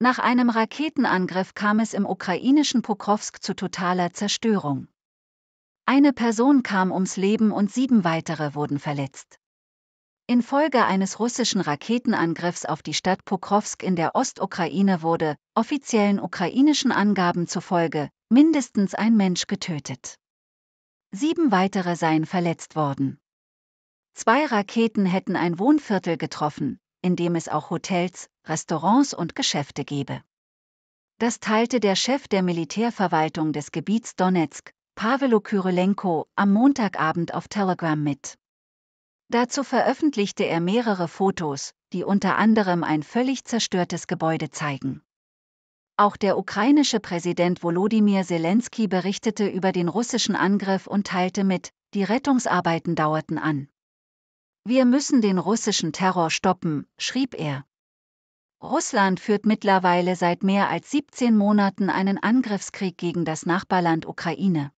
Nach einem Raketenangriff kam es im ukrainischen Pokrovsk zu totaler Zerstörung. Eine Person kam ums Leben und sieben weitere wurden verletzt. Infolge eines russischen Raketenangriffs auf die Stadt Pokrovsk in der Ostukraine wurde, offiziellen ukrainischen Angaben zufolge, mindestens ein Mensch getötet. Sieben weitere seien verletzt worden. Zwei Raketen hätten ein Wohnviertel getroffen, in dem es auch Hotels, Restaurants und Geschäfte gebe. Das teilte der Chef der Militärverwaltung des Gebiets Donetsk, Pawelo Kyrylenko, am Montagabend auf Telegram mit. Dazu veröffentlichte er mehrere Fotos, die unter anderem ein völlig zerstörtes Gebäude zeigen. Auch der ukrainische Präsident Volodymyr Zelensky berichtete über den russischen Angriff und teilte mit, die Rettungsarbeiten dauerten an. Wir müssen den russischen Terror stoppen, schrieb er. Russland führt mittlerweile seit mehr als 17 Monaten einen Angriffskrieg gegen das Nachbarland Ukraine.